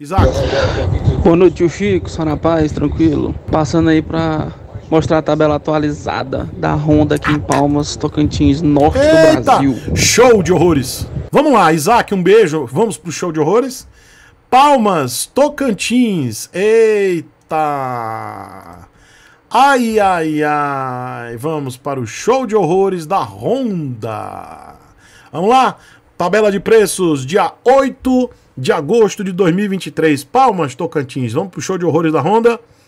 Isaac. Boa noite, tio Chico, só na paz, tranquilo. Passando aí pra mostrar a tabela atualizada da Honda aqui em Palmas, Tocantins, norte Eita! do Brasil. Show de horrores! Vamos lá, Isaac, um beijo. Vamos pro show de horrores. Palmas, Tocantins. Eita! Ai, ai, ai. Vamos para o show de horrores da Honda. Vamos lá? Tabela de preços, dia 8 de agosto de 2023. Palmas, Tocantins. Vamos pro show de horrores da Honda.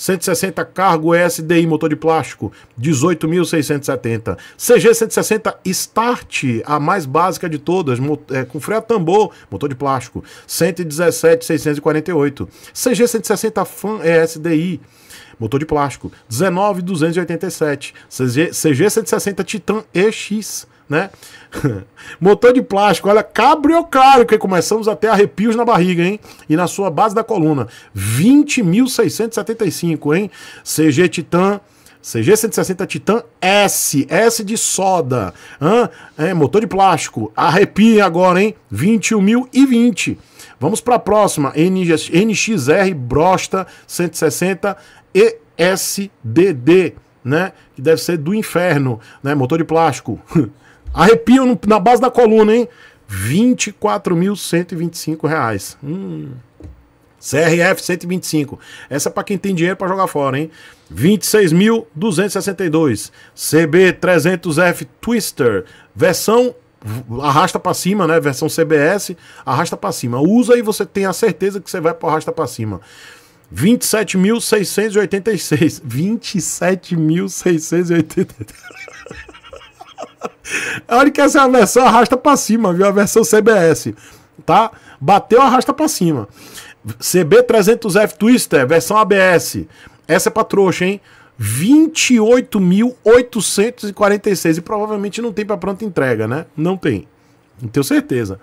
160 cargo SDI motor de plástico, 18.670. CG 160 Start, a mais básica de todas, é, com freio a tambor, motor de plástico, 117.648. CG 160 Fan é, SDI motor de plástico, 19,287, CG, CG 160 Titan EX, né? motor de plástico, olha, cabriocário, que começamos até arrepios na barriga, hein? E na sua base da coluna, 20.675, hein? CG Titan CG160 Titan S, S de soda, Hã? É, motor de plástico, arrepia agora, hein? 21.020. Vamos para a próxima, NX, NXR Brosta 160 ESDD, né? Que deve ser do inferno, né? Motor de plástico. Arrepio no, na base da coluna, hein? R$ reais Hum. CRF 125. Essa é para quem tem dinheiro para jogar fora, hein? 26.262. CB 300F Twister, versão arrasta para cima, né? Versão CBS, arrasta para cima. Usa e você tem a certeza que você vai para arrasta para cima. 27.686. 27.686. Olha que essa é a versão arrasta para cima, viu? A versão CBS, tá? Bateu, arrasta para cima. CB300F Twister, versão ABS. Essa é pra trouxa, hein? 28.846 e provavelmente não tem para pronta entrega, né? Não tem. Não tenho certeza.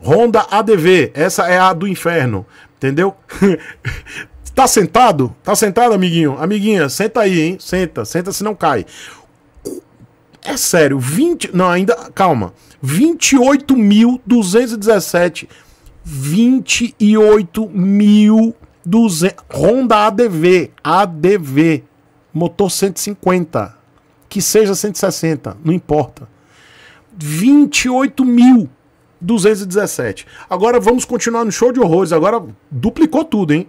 Honda ADV, essa é a do inferno, entendeu? Tá sentado? Tá sentado, amiguinho? Amiguinha, senta aí, hein? Senta, senta se não cai. É sério, 20. Não, ainda. Calma. 28.217. 28.200. Honda ADV. ADV. Motor 150. Que seja 160, não importa. 28 mil. 217. Agora vamos continuar no show de horrores. Agora duplicou tudo, hein?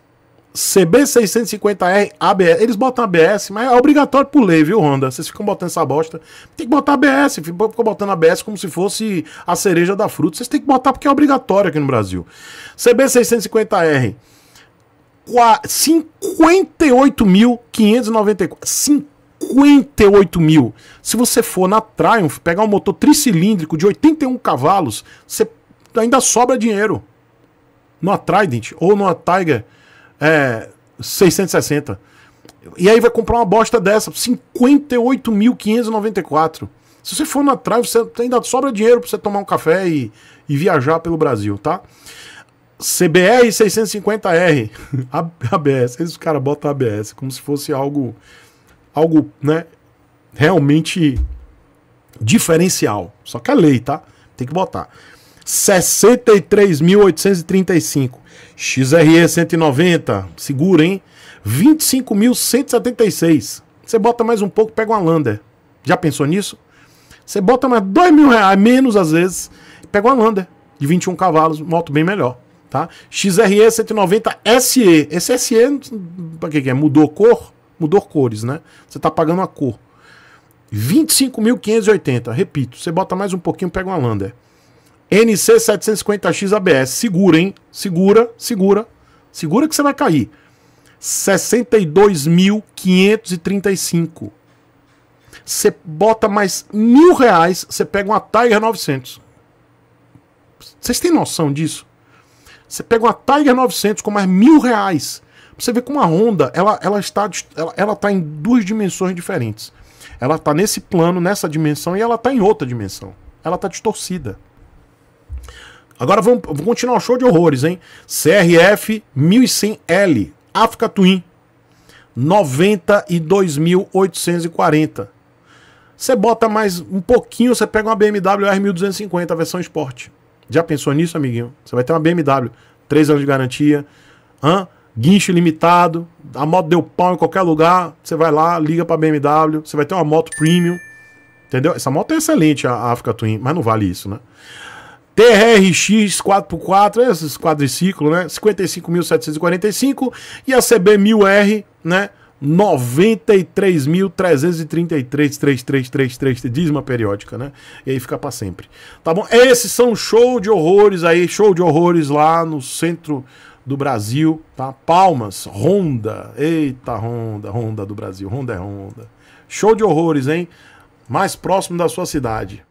CB650R ABS. Eles botam ABS, mas é obrigatório por lei, viu, Honda? Vocês ficam botando essa bosta. Tem que botar ABS, ficam botando ABS como se fosse a cereja da fruta. Vocês têm que botar porque é obrigatório aqui no Brasil. CB650R. 58.594. 58 mil. Se você for na Triumph, pegar um motor tricilíndrico de 81 cavalos, você ainda sobra dinheiro. No Trident ou no Tiger é, 660. E aí vai comprar uma bosta dessa, 58.594. Se você for na trave, você ainda sobra dinheiro para você tomar um café e, e viajar pelo Brasil, tá? CBR 650R. ABS. Esses caras botam ABS como se fosse algo, algo, né? Realmente diferencial. Só que é lei, tá? Tem que botar. 63.835. XRE 190, segura, hein? 25.176. Você bota mais um pouco, pega uma Lander. Já pensou nisso? Você bota mais dois mil reais, menos às vezes, pega uma Lander de 21 cavalos, moto bem melhor, tá? XRE 190 SE. Esse SE, pra que é? Mudou cor? Mudou cores, né? Você tá pagando a cor. 25.580, repito, você bota mais um pouquinho, pega uma Lander. NC750X ABS. Segura, hein? Segura, segura. Segura que você vai cair. 62.535. Você bota mais mil reais, você pega uma Tiger 900. Vocês têm noção disso? Você pega uma Tiger 900 com mais mil reais. Você vê como a Honda ela, ela está ela, ela tá em duas dimensões diferentes. Ela está nesse plano, nessa dimensão, e ela está em outra dimensão. Ela está distorcida. Agora vamos, vamos continuar o show de horrores, hein? CRF 1100L, Africa Twin, 92.840. Você bota mais um pouquinho, você pega uma BMW R1250, a versão Sport. Já pensou nisso, amiguinho? Você vai ter uma BMW, 3 anos de garantia, hã? guincho limitado, a moto deu pau em qualquer lugar, você vai lá, liga pra BMW, você vai ter uma moto premium, entendeu? Essa moto é excelente, a Africa Twin, mas não vale isso, né? TRX 4x4, é esses quadriciclos, né? 55.745 e a CB1000R, né? 93.333 dízima periódica, né? E aí fica para sempre. Tá bom? Esses são show de horrores aí, show de horrores lá no centro do Brasil, tá? Palmas, Honda. Eita, Honda, Honda do Brasil. Honda é Honda. Show de horrores, hein? Mais próximo da sua cidade.